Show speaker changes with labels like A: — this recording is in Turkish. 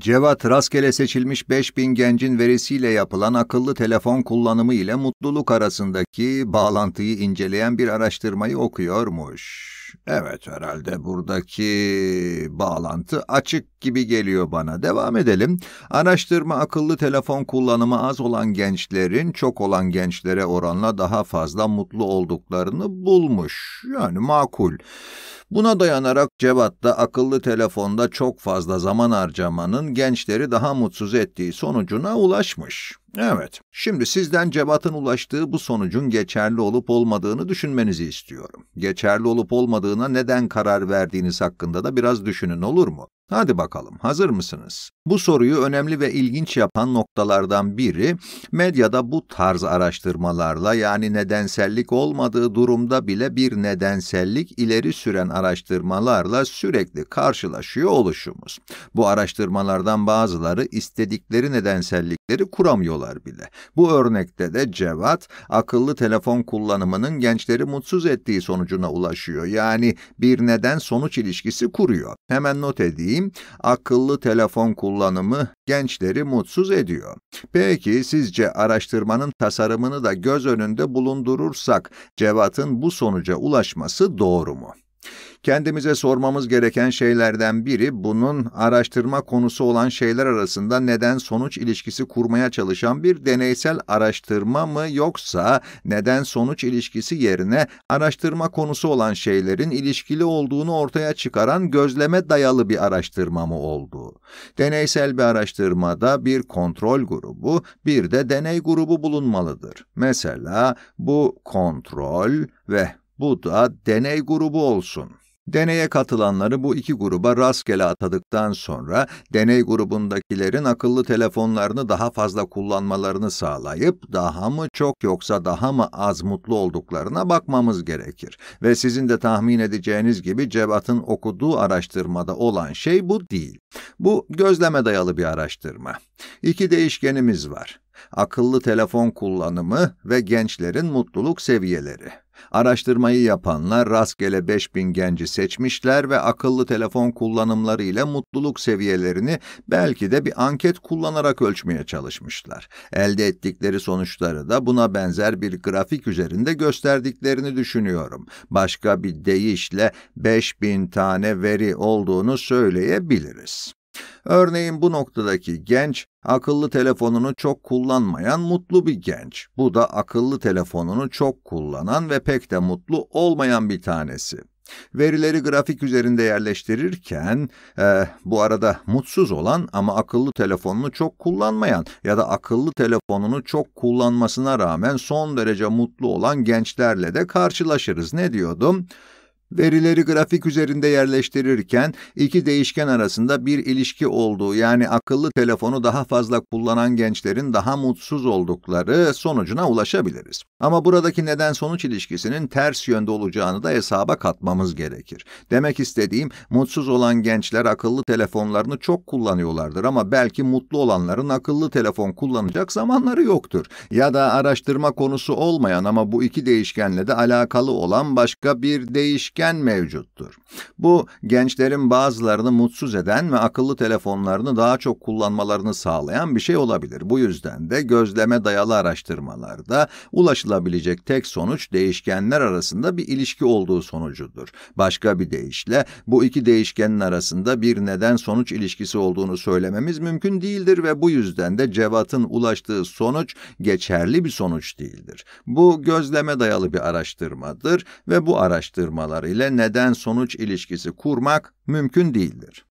A: Cevat rastgele seçilmiş 5000 gencin verisiyle yapılan akıllı telefon kullanımı ile mutluluk arasındaki bağlantıyı inceleyen bir araştırmayı okuyormuş. Evet herhalde buradaki bağlantı açık gibi geliyor bana. Devam edelim. Araştırma akıllı telefon kullanımı az olan gençlerin çok olan gençlere oranla daha fazla mutlu olduklarını bulmuş. Yani makul. Buna dayanarak Cevat'ta akıllı telefonda çok fazla zaman harcamanın gençleri daha mutsuz ettiği sonucuna ulaşmış. Evet, şimdi sizden Cevat'ın ulaştığı bu sonucun geçerli olup olmadığını düşünmenizi istiyorum. Geçerli olup olmadığına neden karar verdiğiniz hakkında da biraz düşünün olur mu? Hadi bakalım, hazır mısınız? Bu soruyu önemli ve ilginç yapan noktalardan biri, medyada bu tarz araştırmalarla yani nedensellik olmadığı durumda bile bir nedensellik ileri süren araştırmalarla sürekli karşılaşıyor oluşumuz. Bu araştırmalardan bazıları istedikleri nedensellik cümleleri kuramıyorlar bile. Bu örnekte de Cevat, akıllı telefon kullanımının gençleri mutsuz ettiği sonucuna ulaşıyor. Yani bir neden sonuç ilişkisi kuruyor. Hemen not edeyim, akıllı telefon kullanımı gençleri mutsuz ediyor. Peki sizce araştırmanın tasarımını da göz önünde bulundurursak Cevat'ın bu sonuca ulaşması doğru mu? Kendimize sormamız gereken şeylerden biri bunun araştırma konusu olan şeyler arasında neden sonuç ilişkisi kurmaya çalışan bir deneysel araştırma mı yoksa neden sonuç ilişkisi yerine araştırma konusu olan şeylerin ilişkili olduğunu ortaya çıkaran gözleme dayalı bir araştırma mı oldu? Deneysel bir araştırmada bir kontrol grubu, bir de deney grubu bulunmalıdır. Mesela bu kontrol ve bu da deney grubu olsun. Deneye katılanları bu iki gruba rastgele atadıktan sonra deney grubundakilerin akıllı telefonlarını daha fazla kullanmalarını sağlayıp daha mı çok yoksa daha mı az mutlu olduklarına bakmamız gerekir. Ve sizin de tahmin edeceğiniz gibi Cevat'ın okuduğu araştırmada olan şey bu değil. Bu gözleme dayalı bir araştırma. İki değişkenimiz var akıllı telefon kullanımı ve gençlerin mutluluk seviyeleri. Araştırmayı yapanlar rastgele 5000 genci seçmişler ve akıllı telefon kullanımları ile mutluluk seviyelerini belki de bir anket kullanarak ölçmeye çalışmışlar. Elde ettikleri sonuçları da buna benzer bir grafik üzerinde gösterdiklerini düşünüyorum. Başka bir deyişle 5000 tane veri olduğunu söyleyebiliriz. Örneğin bu noktadaki genç, akıllı telefonunu çok kullanmayan mutlu bir genç. Bu da akıllı telefonunu çok kullanan ve pek de mutlu olmayan bir tanesi. Verileri grafik üzerinde yerleştirirken, e, bu arada mutsuz olan ama akıllı telefonunu çok kullanmayan ya da akıllı telefonunu çok kullanmasına rağmen son derece mutlu olan gençlerle de karşılaşırız. Ne diyordum? Verileri grafik üzerinde yerleştirirken iki değişken arasında bir ilişki olduğu yani akıllı telefonu daha fazla kullanan gençlerin daha mutsuz oldukları sonucuna ulaşabiliriz. Ama buradaki neden-sonuç ilişkisinin ters yönde olacağını da hesaba katmamız gerekir. Demek istediğim mutsuz olan gençler akıllı telefonlarını çok kullanıyorlardır ama belki mutlu olanların akıllı telefon kullanacak zamanları yoktur. Ya da araştırma konusu olmayan ama bu iki değişkenle de alakalı olan başka bir değişken etken mevcuttur. Bu gençlerin bazılarını mutsuz eden ve akıllı telefonlarını daha çok kullanmalarını sağlayan bir şey olabilir. Bu yüzden de gözleme dayalı araştırmalarda ulaşılabilecek tek sonuç değişkenler arasında bir ilişki olduğu sonucudur. Başka bir deyişle bu iki değişkenin arasında bir neden-sonuç ilişkisi olduğunu söylememiz mümkün değildir ve bu yüzden de Cevat'ın ulaştığı sonuç geçerli bir sonuç değildir. Bu gözleme dayalı bir araştırmadır ve bu araştırmaları itibariyle neden sonuç ilişkisi kurmak mümkün değildir.